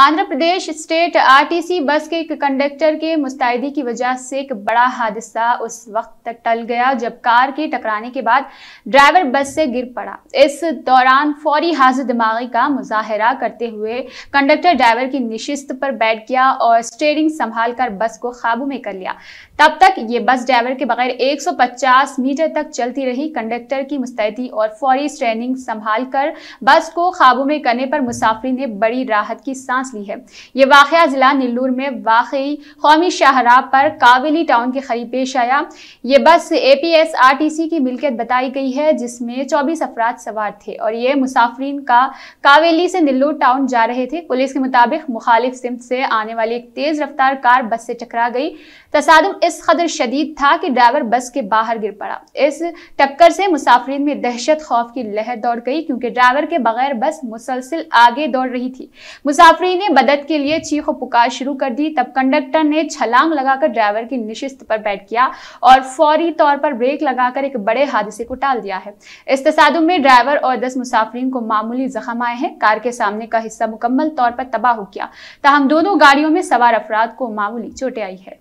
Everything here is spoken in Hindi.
आंध्र प्रदेश स्टेट आरटीसी बस के एक कंडक्टर के मुस्तैदी की वजह से एक बड़ा हादसा उस वक्त टल गया जब कार के टकराने के बाद ड्राइवर बस से गिर पड़ा इस दौरान फौरी हाजिर दिमागी का मुजाहरा करते हुए कंडक्टर ड्राइवर की निशिस्त पर बैठ गया और स्टेयरिंग संभाल कर बस को काबू में कर लिया तब तक ये बस ड्राइवर के बगैर एक मीटर तक चलती रही कंडक्टर की मुस्तैदी और फौरी स्टेयरिंग संभाल कर बस को काबू में करने पर मुसाफरी ने बड़ी राहत की सांस ली है ये वाक़ ज़िला नल्लूर में वाकई कौमी शाहरा पर कावली टाउन के करीब पेश आया ये bus A P S R T C की मिलकियत बताई गई है जिसमें चौबीस अफराद सवार थे और ये मुसाफरीन का कावेली से नल्लूर टाउन जा रहे थे पुलिस के मुताबिक मुखालिफ सिमत से आने वाली एक तेज़ रफ्तार कार बस से टकरा गई तसादम इस कदर शदीद था कि ड्राइवर बस के बाहर गिर पड़ा इस टक्कर से मुसाफरीन में दहशत खौफ की लहर दौड़ गई क्योंकि ड्राइवर के बगैर बस मुसलसिल आगे दौड़ रही थी मुसाफरी यात्री ने मदद के लिए चीख पुकार शुरू कर दी तब कंडक्टर ने छलांग लगाकर ड्राइवर की निशिस्त पर बैठ गया और फौरी तौर पर ब्रेक लगाकर एक बड़े हादसे को टाल दिया है इस तसादुम में ड्राइवर और दस मुसाफरीन को मामूली जख्म आए हैं कार के सामने का हिस्सा मुकम्मल तौर पर तबाह हो गया तहम दोनों गाड़ियों में सवार अफराद को मामूली चोटें आई है